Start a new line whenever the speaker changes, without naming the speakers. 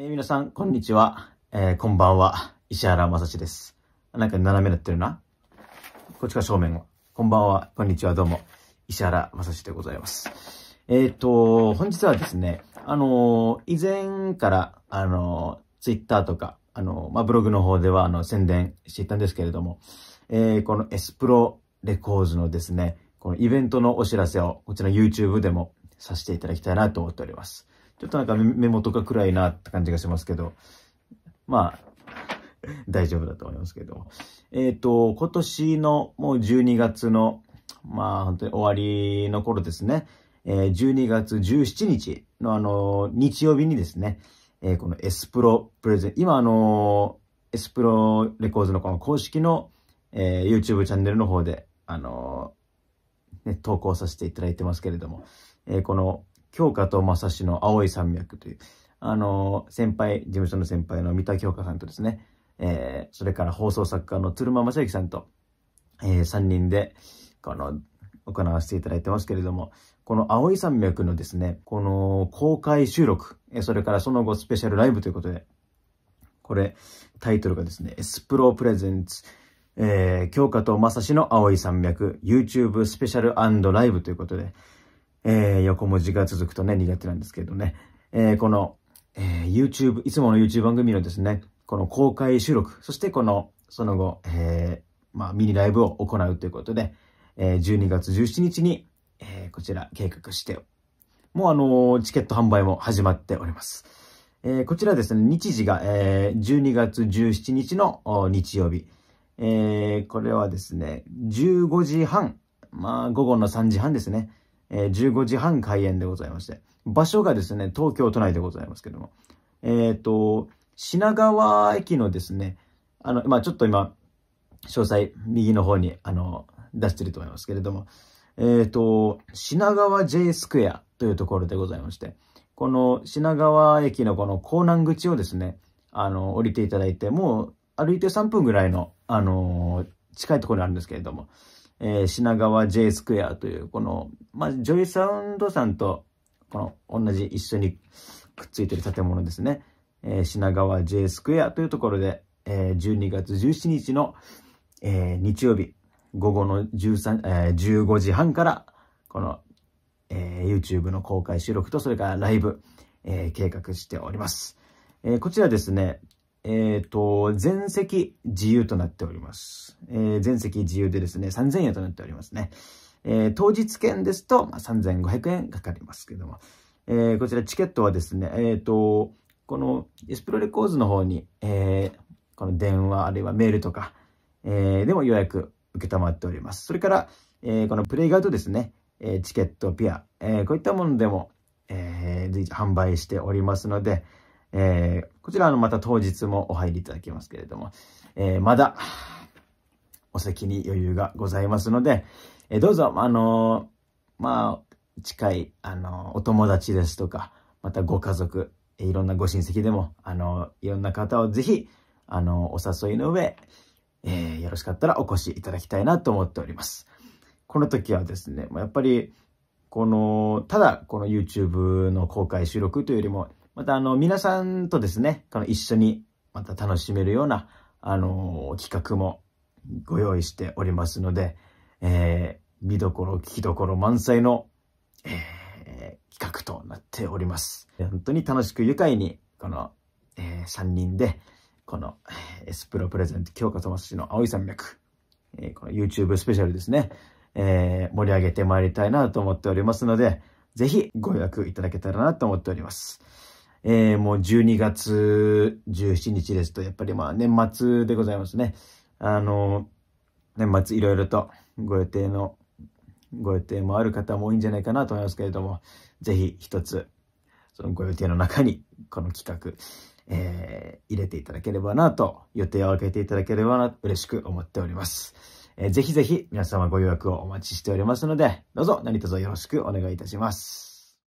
えー、皆さん、こんにちは。えー、こんばんは。石原正史です。なんか斜めになってるな。こっちか正面は。こんばんは。こんにちは。どうも。石原正史でございます。えっ、と、本日はですね、あの以前から、あのー、ツイッターとか、あのまあ、ブログの方では、あの、宣伝していたんですけれども、えこのエスプロレコーズのですね、このイベントのお知らせを、こちら YouTube でもさせていただきたいなと思っております。ちょっとなんか目元が暗いなって感じがしますけど、まあ、大丈夫だと思いますけど。えっ、ー、と、今年のもう12月の、まあ本当に終わりの頃ですね、えー、12月17日のあの、日曜日にですね、えー、このエスプロプレゼン、今あの、エスプロレコーズのこの公式の、えー、YouTube チャンネルの方で、あの、ね、投稿させていただいてますけれども、えー、この京香と正志の青い山脈という、あの、先輩、事務所の先輩の三田京香さんとですね、えー、それから放送作家の鶴間正幸さんと、えー、3人で、この、行わせていただいてますけれども、この青い山脈のですね、この公開収録、それからその後スペシャルライブということで、これ、タイトルがですね、エスプロプレゼンツ、えー、京香と正志の青い山脈、YouTube スペシャルライブということで、えー、横文字が続くとね、苦手なんですけどね、えー、この、えー、YouTube、いつもの YouTube 番組のですね、この公開収録、そしてこの、その後、えー、まあ、ミニライブを行うということで、えー、12月17日に、えー、こちら計画して、もうあのー、チケット販売も始まっております。えー、こちらですね、日時が、えー、12月17日の日曜日。えー、これはですね、15時半、まあ、午後の3時半ですね。えー、15時半開演でございまして、場所がですね、東京都内でございますけども、えっ、ー、と、品川駅のですね、あの、まあ、ちょっと今、詳細、右の方に、あの、出してると思いますけれども、えっ、ー、と、品川 J スクエアというところでございまして、この品川駅のこの港南口をですね、あの、降りていただいて、もう歩いて3分ぐらいの、あのー、近いところにあるんですけれども、えー、品川 J スクエアという、この、まあ、ジョイサウンドさんと、この、同じ一緒にくっついてる建物ですね。えー、品川 J スクエアというところで、えー、12月17日の、えー、日曜日、午後の13、えー、15時半から、この、えー、YouTube の公開収録と、それからライブ、えー、計画しております。えー、こちらですね、えっ、ー、と、全席自由となっております。えー、全席自由でですね、3000円となっておりますね。えー、当日券ですと、まあ、3500円かかりますけども、えー、こちらチケットはですね、えっ、ー、と、このエスプロレコーズの方に、えー、この電話あるいはメールとか、えー、でも予約受けたまっております。それから、えー、このプレイガードですね、えー、チケット、ピア、えー、こういったものでも、えー、販売しておりますので、えー、こちらのまた当日もお入りいただけますけれども、えー、まだお席に余裕がございますので、えー、どうぞ、あのー、まあ、近い、あのお友達ですとか、またご家族、いろんなご親戚でも、あのいろんな方をぜひ、あのお誘いの上、えよろしかったらお越しいただきたいなと思っております。この時はですね、やっぱり、この、ただこの YouTube の公開収録というよりも、またあの、皆さんとですね、この一緒にまた楽しめるような、あの企画もご用意しておりますので、えー、見どころ、聞きどころ満載の、えー、企画となっております。本当に楽しく愉快に、この、えー、3人で、この、エスプロプレゼント、京香智史の青い山脈、えー、この YouTube スペシャルですね、えー、盛り上げてまいりたいなと思っておりますので、ぜひご予約いただけたらなと思っております。えー、もう12月17日ですと、やっぱりまあ年末でございますね。あの、年末いろいろとご予定の、ご予定もある方も多いんじゃないかなと思いますけれども、ぜひ一つ、そのご予定の中に、この企画、えー、入れていただければなと、予定を開けていただければな、嬉しく思っております。えー、ぜひぜひ皆様ご予約をお待ちしておりますので、どうぞ何卒よろしくお願いいたします。